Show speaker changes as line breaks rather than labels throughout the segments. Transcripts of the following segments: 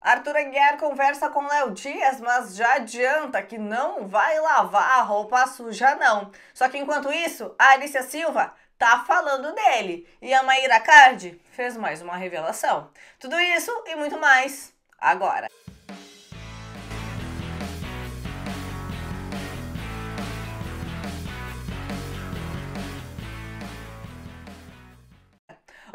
Arthur Aguiar conversa com Léo Dias, mas já adianta que não vai lavar a roupa suja, não. Só que enquanto isso, a Alicia Silva tá falando dele e a Maíra Cardi fez mais uma revelação. Tudo isso e muito mais agora.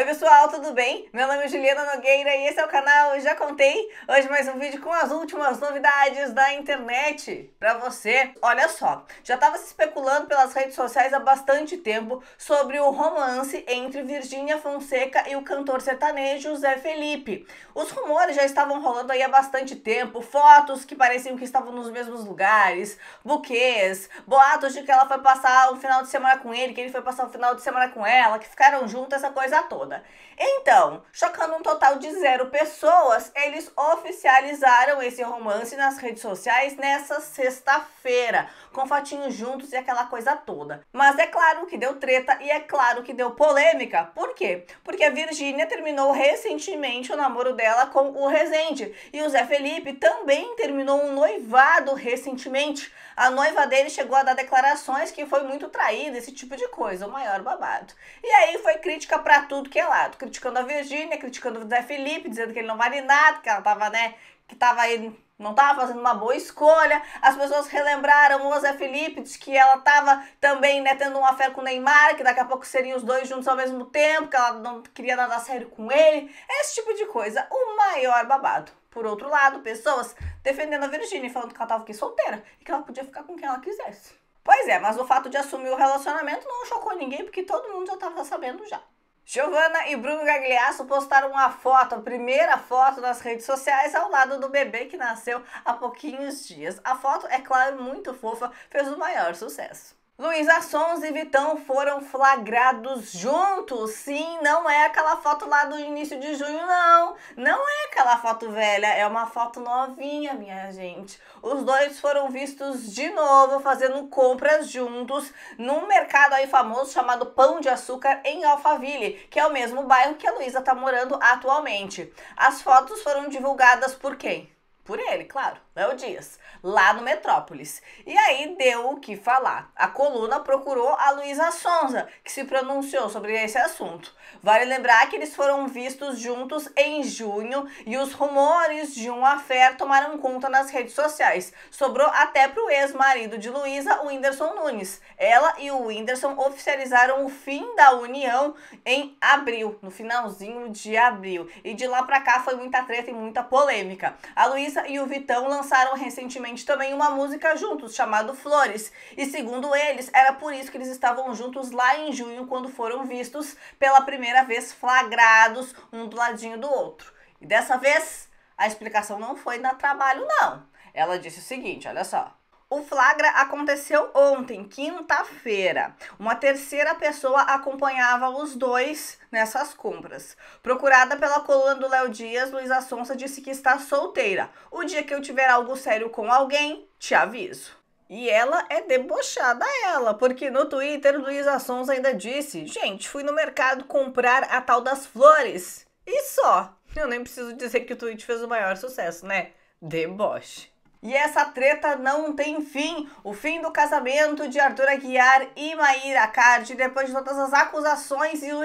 Oi pessoal, tudo bem? Meu nome é Juliana Nogueira e esse é o canal Já Contei. Hoje mais um vídeo com as últimas novidades da internet para você. Olha só, já estava se especulando pelas redes sociais há bastante tempo sobre o romance entre Virgínia Fonseca e o cantor sertanejo Zé Felipe. Os rumores já estavam rolando aí há bastante tempo, fotos que pareciam que estavam nos mesmos lugares, buquês, boatos de que ela foi passar um final de semana com ele, que ele foi passar um final de semana com ela, que ficaram juntos, essa coisa toda toda. Então, chocando um total de zero pessoas, eles oficializaram esse romance nas redes sociais nessa sexta-feira, com fatinhos juntos e aquela coisa toda. Mas é claro que deu treta e é claro que deu polêmica. Por quê? Porque a Virgínia terminou recentemente o namoro dela com o Rezende e o Zé Felipe também terminou um noivado recentemente. A noiva dele chegou a dar declarações que foi muito traída, esse tipo de coisa, o maior babado. E aí foi crítica para tudo que é lado, criticando a Virgínia, criticando o Zé Felipe, dizendo que ele não vale nada, que ela tava, né, que tava aí, não tava fazendo uma boa escolha. As pessoas relembraram o Zé Felipe, diz que ela tava também, né, tendo um fé com o Neymar, que daqui a pouco seriam os dois juntos ao mesmo tempo, que ela não queria nada sério com ele. Esse tipo de coisa, o maior babado. Por outro lado, pessoas defendendo a Virgínia, falando que ela tava aqui solteira e que ela podia ficar com quem ela quisesse. Pois é, mas o fato de assumir o relacionamento não chocou ninguém, porque todo mundo já estava sabendo já. Giovanna e Bruno Gagliasso postaram uma foto, a primeira foto nas redes sociais, ao lado do bebê que nasceu há pouquinhos dias. A foto, é claro, muito fofa, fez o maior sucesso. Luísa Sons e Vitão foram flagrados juntos. Sim, não é aquela foto lá do início de junho, não. Não é aquela foto velha, é uma foto novinha, minha gente. Os dois foram vistos de novo fazendo compras juntos num mercado aí famoso chamado Pão de Açúcar em Alphaville, que é o mesmo bairro que a Luísa tá morando atualmente. As fotos foram divulgadas por quem? por ele, claro, Léo né, Dias, lá no Metrópolis. E aí deu o que falar. A coluna procurou a Luísa Sonza, que se pronunciou sobre esse assunto. Vale lembrar que eles foram vistos juntos em junho e os rumores de um affair tomaram conta nas redes sociais. Sobrou até para o ex-marido de Luísa, o Whindersson Nunes. Ela e o Whindersson oficializaram o fim da união em abril, no finalzinho de abril. E de lá para cá foi muita treta e muita polêmica. A Luísa e o Vitão lançaram recentemente também uma música juntos, chamado Flores. E segundo eles, era por isso que eles estavam juntos lá em junho, quando foram vistos pela primeira vez flagrados, um do ladinho do outro. E dessa vez, a explicação não foi na trabalho, não. Ela disse o seguinte: olha só. O flagra aconteceu ontem, quinta-feira. Uma terceira pessoa acompanhava os dois nessas compras. Procurada pela coluna do Léo Dias, Luísa Sonsa disse que está solteira. O dia que eu tiver algo sério com alguém, te aviso. E ela é debochada, ela, porque no Twitter Luísa Sons ainda disse: Gente, fui no mercado comprar a tal das flores. E só. Eu nem preciso dizer que o tweet fez o maior sucesso, né? Deboche. E essa treta não tem fim. O fim do casamento de Arthur Aguiar e Maíra Cardi, depois de todas as acusações e o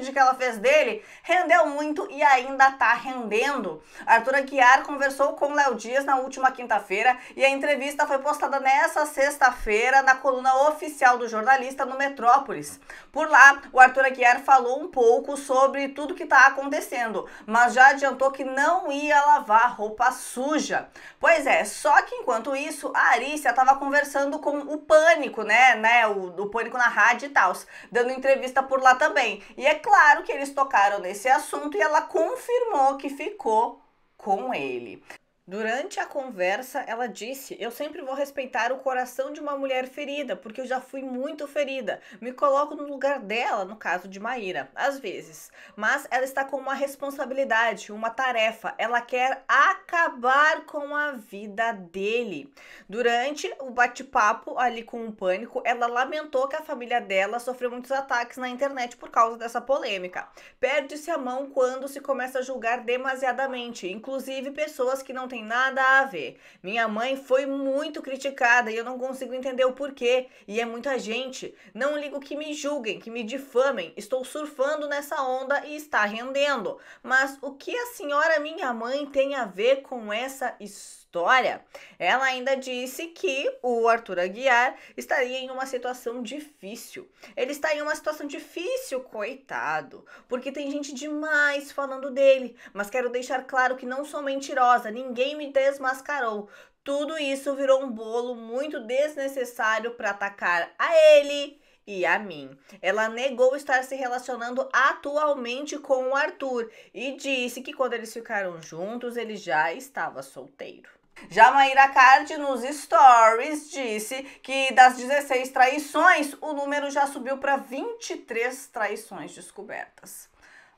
de que ela fez dele, rendeu muito e ainda tá rendendo. Arthur Aguiar conversou com Léo Dias na última quinta-feira e a entrevista foi postada nessa sexta-feira na coluna oficial do jornalista no Metrópolis. Por lá, o Arthur Aguiar falou um pouco sobre tudo que tá acontecendo, mas já adiantou que não ia lavar roupa suja. Pois é, é, só que enquanto isso, a Arícia estava conversando com o Pânico, né? né o, o Pânico na rádio e tal, dando entrevista por lá também. E é claro que eles tocaram nesse assunto e ela confirmou que ficou com ele. Durante a conversa, ela disse: Eu sempre vou respeitar o coração de uma mulher ferida, porque eu já fui muito ferida. Me coloco no lugar dela, no caso de Maíra, às vezes. Mas ela está com uma responsabilidade, uma tarefa. Ela quer acabar com a vida dele. Durante o bate-papo ali com o pânico, ela lamentou que a família dela sofreu muitos ataques na internet por causa dessa polêmica. Perde-se a mão quando se começa a julgar demasiadamente, inclusive pessoas que não têm tem nada a ver. Minha mãe foi muito criticada e eu não consigo entender o porquê. E é muita gente. Não ligo que me julguem, que me difamem. Estou surfando nessa onda e está rendendo. Mas o que a senhora minha mãe tem a ver com essa história? história. Ela ainda disse que o Arthur Aguiar estaria em uma situação difícil. Ele está em uma situação difícil, coitado, porque tem gente demais falando dele, mas quero deixar claro que não sou mentirosa, ninguém me desmascarou. Tudo isso virou um bolo muito desnecessário para atacar a ele e a mim. Ela negou estar se relacionando atualmente com o Arthur e disse que quando eles ficaram juntos, ele já estava solteiro. Já Maíra Card nos stories disse que das 16 traições, o número já subiu para 23 traições descobertas.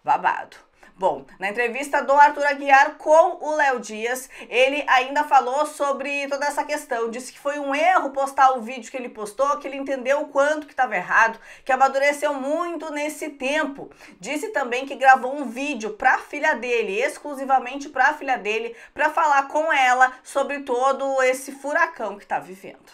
Babado. Bom, na entrevista do Arthur Aguiar com o Léo Dias, ele ainda falou sobre toda essa questão, disse que foi um erro postar o vídeo que ele postou, que ele entendeu o quanto que estava errado, que amadureceu muito nesse tempo. Disse também que gravou um vídeo para a filha dele, exclusivamente para a filha dele, para falar com ela sobre todo esse furacão que está vivendo.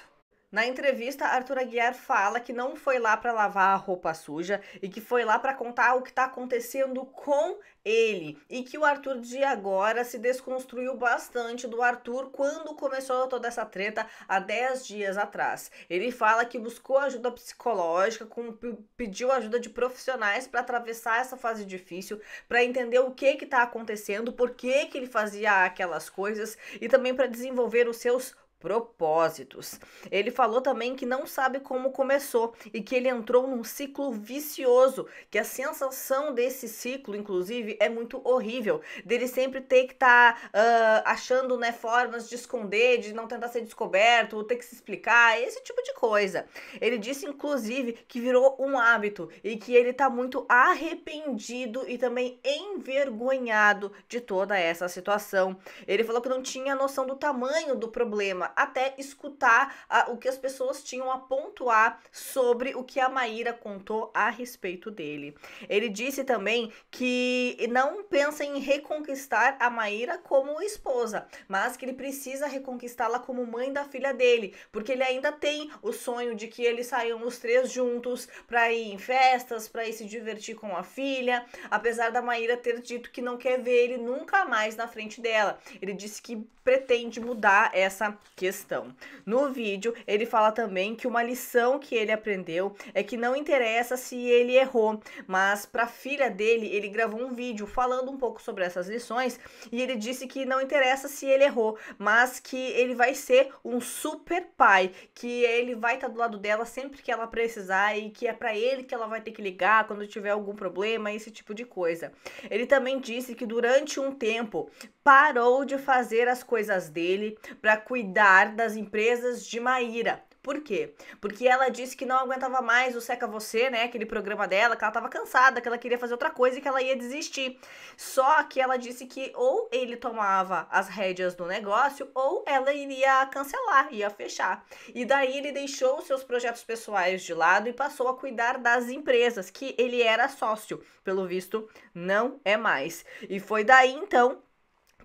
Na entrevista, Arthur Aguiar fala que não foi lá para lavar a roupa suja e que foi lá para contar o que está acontecendo com ele e que o Arthur de agora se desconstruiu bastante do Arthur quando começou toda essa treta há 10 dias atrás. Ele fala que buscou ajuda psicológica, com, pediu ajuda de profissionais para atravessar essa fase difícil, para entender o que que tá acontecendo, por que que ele fazia aquelas coisas e também para desenvolver os seus propósitos. Ele falou também que não sabe como começou e que ele entrou num ciclo vicioso, que a sensação desse ciclo, inclusive, é muito horrível, dele sempre ter que estar tá, uh, achando né, formas de esconder, de não tentar ser descoberto, ter que se explicar, esse tipo de coisa. Ele disse, inclusive, que virou um hábito e que ele está muito arrependido e também envergonhado de toda essa situação. Ele falou que não tinha noção do tamanho do problema até escutar a, ah, o que as pessoas tinham a pontuar sobre o que a Maíra contou a respeito dele. Ele disse também que não pensa em reconquistar a Maíra como esposa, mas que ele precisa reconquistá-la como mãe da filha dele, porque ele ainda tem o sonho de que eles saiam os três juntos para ir em festas, para ir se divertir com a filha, apesar da Maíra ter dito que não quer ver ele nunca mais na frente dela. Ele disse que pretende mudar essa questão. No vídeo, ele fala também que uma lição que ele aprendeu é que não interessa se ele errou, mas para a filha dele, ele gravou um vídeo falando um pouco sobre essas lições e ele disse que não interessa se ele errou, mas que ele vai ser um super pai, que ele vai estar tá do lado dela sempre que ela precisar e que é para ele que ela vai ter que ligar quando tiver algum problema, esse tipo de coisa. Ele também disse que durante um tempo parou de fazer as coisas dele para cuidar lugar das empresas de Maíra. Por quê? Porque ela disse que não aguentava mais o Seca Você, né? Aquele programa dela, que ela tava cansada, que ela queria fazer outra coisa e que ela ia desistir. Só que ela disse que ou ele tomava as rédeas do negócio ou ela iria cancelar, ia fechar. E daí ele deixou seus projetos pessoais de lado e passou a cuidar das empresas, que ele era sócio. Pelo visto, não é mais. E foi daí então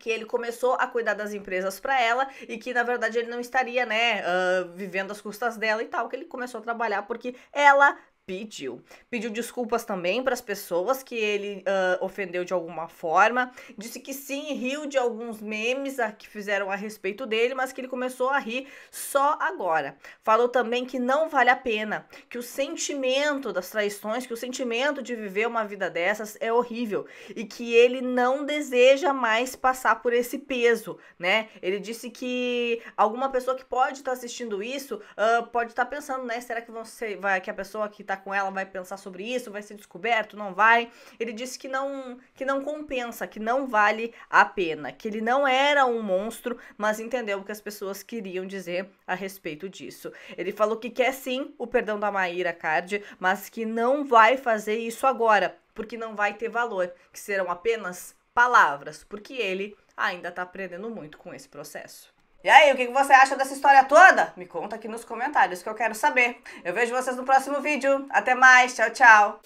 que ele começou a cuidar das empresas para ela e que na verdade ele não estaria, né, uh, vivendo às custas dela e tal, que ele começou a trabalhar porque ela pediu. Pediu desculpas também para as pessoas que ele uh, ofendeu de alguma forma. Disse que sim, riu de alguns memes a, que fizeram a respeito dele, mas que ele começou a rir só agora. Falou também que não vale a pena, que o sentimento das traições, que o sentimento de viver uma vida dessas é horrível e que ele não deseja mais passar por esse peso, né? Ele disse que alguma pessoa que pode estar tá assistindo isso uh, pode estar tá pensando, né? Será que, você vai, que a pessoa que está com ela, vai pensar sobre isso, vai ser descoberto, não vai. Ele disse que não que não compensa, que não vale a pena, que ele não era um monstro, mas entendeu o que as pessoas queriam dizer a respeito disso. Ele falou que quer sim o perdão da Maíra Card, mas que não vai fazer isso agora, porque não vai ter valor, que serão apenas palavras, porque ele ainda está aprendendo muito com esse processo. E aí, o que você acha dessa história toda? Me conta aqui nos comentários que eu quero saber. Eu vejo vocês no próximo vídeo. Até mais, tchau, tchau!